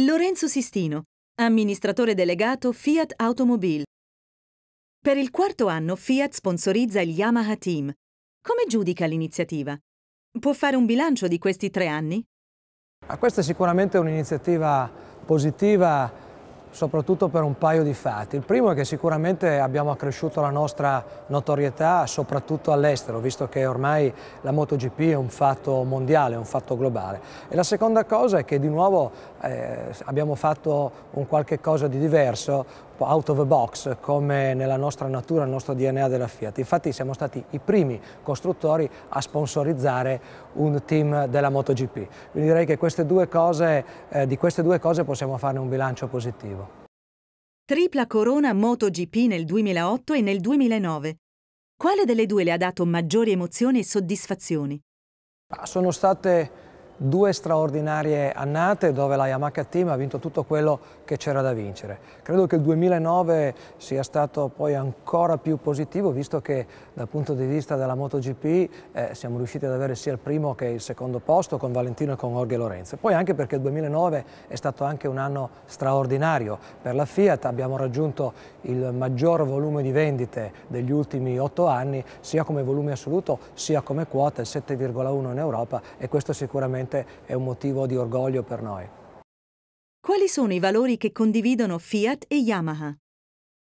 Lorenzo Sistino, amministratore delegato Fiat Automobile. Per il quarto anno Fiat sponsorizza il Yamaha Team. Come giudica l'iniziativa? Può fare un bilancio di questi tre anni? Ma ah, questa è sicuramente un'iniziativa positiva soprattutto per un paio di fatti. Il primo è che sicuramente abbiamo accresciuto la nostra notorietà soprattutto all'estero, visto che ormai la MotoGP è un fatto mondiale, è un fatto globale. E la seconda cosa è che di nuovo eh, abbiamo fatto un qualche cosa di diverso, out of the box, come nella nostra natura, nel nostro DNA della Fiat. Infatti siamo stati i primi costruttori a sponsorizzare un team della MotoGP. Quindi direi che queste cose, eh, di queste due cose possiamo farne un bilancio positivo. Tripla corona MotoGP nel 2008 e nel 2009. Quale delle due le ha dato maggiori emozioni e soddisfazioni? Ah, sono state due straordinarie annate dove la Yamaha Team ha vinto tutto quello che c'era da vincere. Credo che il 2009 sia stato poi ancora più positivo visto che dal punto di vista della MotoGP eh, siamo riusciti ad avere sia il primo che il secondo posto con Valentino e con Jorge Lorenzo. Poi anche perché il 2009 è stato anche un anno straordinario per la Fiat, abbiamo raggiunto il maggior volume di vendite degli ultimi otto anni sia come volume assoluto sia come quota, il 7,1 in Europa e questo sicuramente sicuramente è un motivo di orgoglio per noi. Quali sono i valori che condividono Fiat e Yamaha?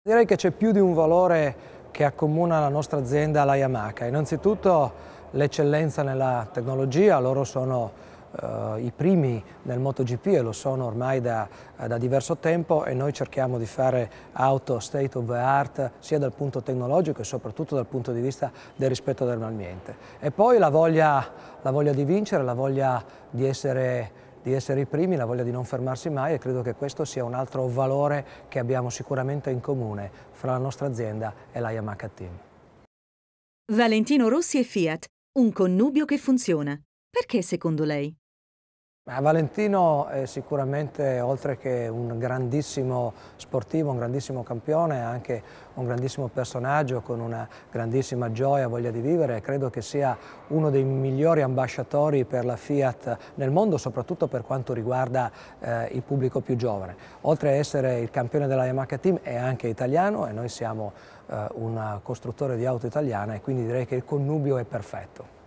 Direi che c'è più di un valore che accomuna la nostra azienda alla Yamaha. Innanzitutto l'eccellenza nella tecnologia, loro sono eh, i primi nel MotoGP e lo sono ormai da, da, diverso tempo e noi cerchiamo di fare auto state of the art sia dal punto tecnologico e soprattutto dal punto di vista del rispetto dell'ambiente. E poi la voglia la voglia di vincere, la voglia di essere, di essere i primi, la voglia di non fermarsi mai e credo che questo sia un altro valore che abbiamo sicuramente in comune fra la nostra azienda e la Yamaha Team. Valentino Rossi e Fiat, un connubio che funziona. Perché secondo lei? Ma Valentino è sicuramente, oltre che un grandissimo sportivo, un grandissimo campione, anche un grandissimo personaggio con una grandissima gioia, voglia di vivere. Credo che sia uno dei migliori ambasciatori per la Fiat nel mondo, soprattutto per quanto riguarda eh, il pubblico più giovane. Oltre a essere il campione della Yamaha Team, è anche italiano e noi siamo eh, un costruttore di auto italiana e quindi direi che il connubio è perfetto.